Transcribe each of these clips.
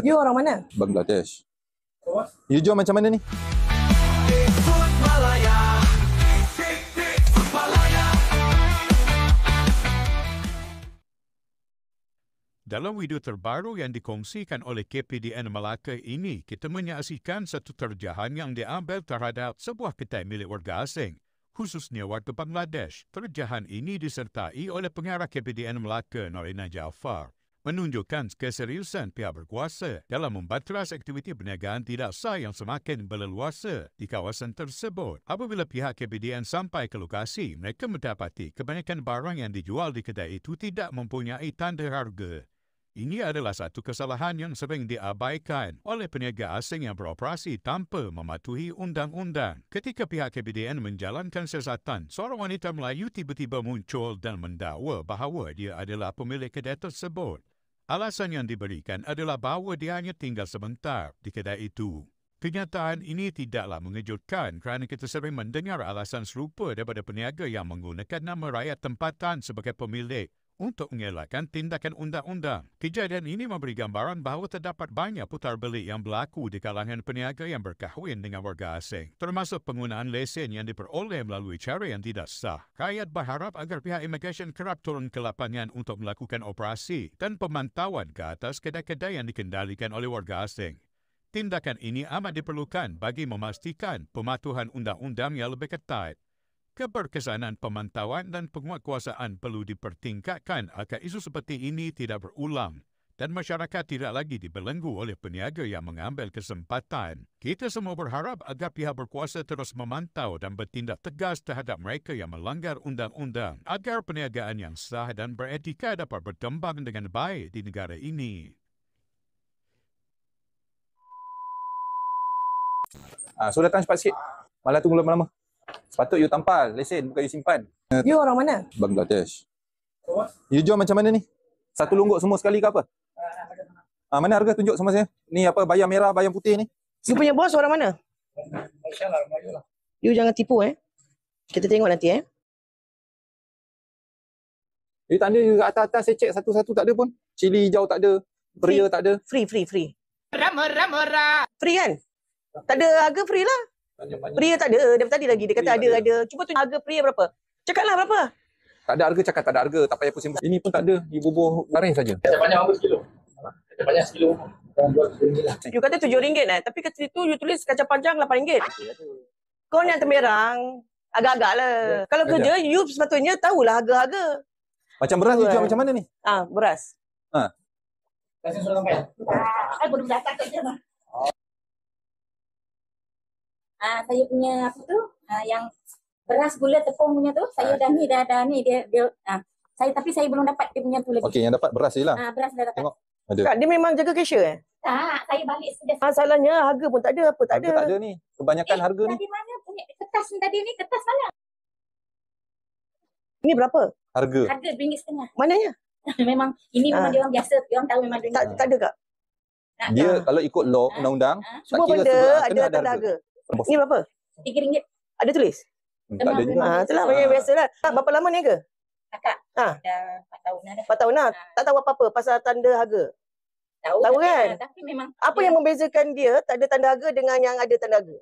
You orang mana? Bangladesh. You jual macam mana ni? Dalam video terbaru yang dikongsikan oleh KPDN Melaka ini, kita menyaksikan satu terjahan yang diambil terhadap sebuah kedai milik warga asing, khususnya warga Bangladesh. Terjahan ini disertai oleh pengarah KPDN Melaka, Norina Jafar menunjukkan keseriusan pihak berkuasa dalam membatras aktiviti perniagaan tidak sah yang semakin berleluasa di kawasan tersebut. Apabila pihak KBDN sampai ke lokasi, mereka mendapati kebanyakan barang yang dijual di kedai itu tidak mempunyai tanda harga. Ini adalah satu kesalahan yang sering diabaikan oleh peniaga asing yang beroperasi tanpa mematuhi undang-undang. Ketika pihak KBDN menjalankan siasatan, seorang wanita Melayu tiba-tiba muncul dan mendakwa bahawa dia adalah pemilik kedai tersebut. Alasan yang diberikan adalah bahawa dia hanya tinggal sebentar di kedai itu. Kenyataan ini tidaklah mengejutkan kerana kita sering mendengar alasan serupa daripada peniaga yang menggunakan nama rakyat tempatan sebagai pemilik untuk mengelakkan tindakan undang-undang. Kejadian ini memberi gambaran bahawa terdapat banyak putar beli yang berlaku di kalangan peniaga yang berkahwin dengan warga asing, termasuk penggunaan lesen yang diperoleh melalui cara yang tidak sah. Kayat berharap agar pihak Immigration kerap turun ke lapangan untuk melakukan operasi dan pemantauan ke atas kedai-kedai yang dikendalikan oleh warga asing. Tindakan ini amat diperlukan bagi memastikan pematuhan undang-undang yang lebih ketat. Keperkasaan pemantauan dan penguatkuasaan perlu dipertingkatkan agar isu seperti ini tidak berulang dan masyarakat tidak lagi dibelenggu oleh peniaga yang mengambil kesempatan. Kita semua berharap agar pihak berkuasa terus memantau dan bertindak tegas terhadap mereka yang melanggar undang-undang agar peniagaan yang sah dan beretika dapat berkembang dengan baik di negara ini. Ah, sudah so datang cepat sikit. Malah tunggu lama-lama. Sepatut you tampal lesen bukan you simpan. You orang mana? Bangladesh. You jual macam mana ni? Satu lungguk semua sekali ke apa? Ah, mana harga tunjuk sama saya? Ni apa bayam merah, bayam putih ni? You punya bos orang mana? You jangan tipu eh. Kita tengok nanti eh. You tanda dekat atas-atas saya cek satu-satu tak ada pun. Cili hijau tak ada, beria tak ada. Free, free, free. Rama, rama, rama. Free kan? Tak ada harga free lah. Pria tak ada. dari tadi lagi. Dia kata ada, ada, ada. Cuba tu harga pria berapa? Cakaplah berapa? Tak ada harga cakap tak ada harga. Tak payah pusing. Ini pun tak ada. Dia bubuh garing saja. Kata banyak berapa sekilo? Kata banyak sekilo. Lah. You kata tujuh ringgit eh. Tapi kat situ you tulis kacang panjang lapan ringgit. Kau ni yang temerang. Agak-agak lah. Ya, Kalau kerja, ya. you sepatutnya tahulah harga-harga. Macam beras tu, eh? macam mana ni? Ah, beras. Ha. Kasih surat sampai. Ah, aku belum datang kerja mah uh, saya punya apa tu uh, yang beras gula tepung punya tu saya okay. Ah, dah ni dah dah ni dia dia uh, saya tapi saya belum dapat dia punya tu lagi. Okey yang dapat beras jelah. Ah uh, beras dah dapat. Tengok. Ada. dia memang jaga kesya eh? Tak, saya balik sudah. Masalahnya harga pun tak ada apa, tak harga ada. Tak ada ni. Kebanyakan eh, harga ni. Tadi mana punya kertas ni tadi ni kertas mana? Ini berapa? Harga. Harga RM1.5. Mananya? memang ini memang ha. dia orang biasa, dia orang tahu memang RM1.5. Tak, tak ada kak? Dia ha. kalau ikut law undang-undang, ha. semua benda sebelah, ada, ada, ada harga. harga. Ini Ni berapa? Tiga ringgit. Ada tulis? Hmm, tak ada juga. Ha, ah, itulah, macam biasa ah. lah. Ha, berapa lama ni ke? Kakak. Ha. Dah 4 tahun dah. 4 tahun dah. Ha. Tak tahu apa-apa pasal tanda harga. Tahu, tahu tapi, kan? Tapi memang. Apa dia. yang membezakan dia tak ada tanda harga dengan yang ada tanda harga?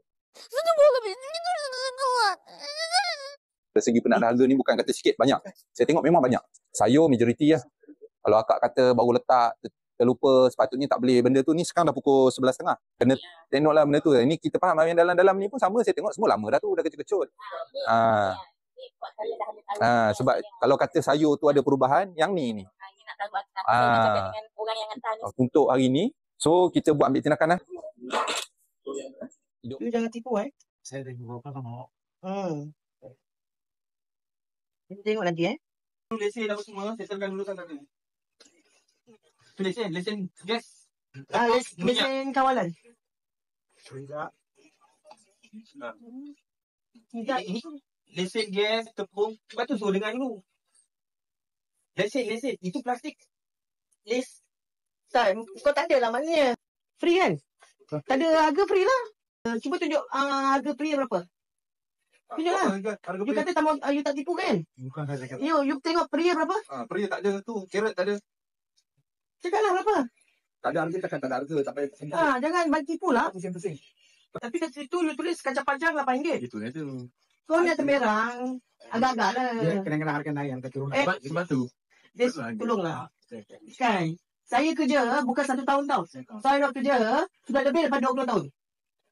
Dari segi penanda harga ni bukan kata sikit, banyak. Saya tengok memang banyak. Sayur majoriti lah. Kalau akak kata baru letak, terlupa sepatutnya tak boleh benda tu ni sekarang dah pukul 11.30 kena yeah. tengoklah benda tu ni kita faham yang dalam-dalam ni pun sama saya tengok semua lama dah tu dah kecil-kecil ha. Ha. Ha. sebab kalau kata sayur tu ada perubahan yang ni ni ha. Ha. untuk hari ni so kita buat ambil tindakan lah tu jangan tipu eh saya tengok berapa sama hmm. tengok nanti eh Tulis sini dah semua, settlekan dulu kan tadi. Listen, listen, gas. Ah, listen, minyak. lesen kawalan. Tidak. Tidak. Listen, gas, tepung. Sebab tu suruh dengar dulu. Listen, listen. Itu plastik. Listen. Tak, kau tak ada lah maknanya. Free kan? Huh? Tak ada harga free lah. Eh, cuba tunjuk ah, harga free berapa. Tunjuk lah. Harga, harga you kata ah, you tak tipu kan? Bukan saya You, tengok free berapa? Ah, free tak ada satu. Carrot tak ada. Cakaplah apa? Tak ada harga, takkan tak ada harga. Tak payah pusing. Ha, ah, jangan bagi pula. Pusing, pusing. Tapi kat situ, lu tulis kaca panjang lah, RM8. Itu dia tu. Kau ni temerang. Agak-agak lah. Ya, kena-kena harga naik yang terturun. Eh, sebab tu. Tolonglah. Kan? Saya kerja bukan satu tahun tau. Saya nak kerja sudah lebih daripada 20 tahun.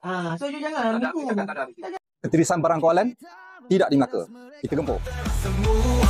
Ha, so you jangan. Tak ada, tak Ketirisan barang kawalan tidak dimaka. Kita gempur.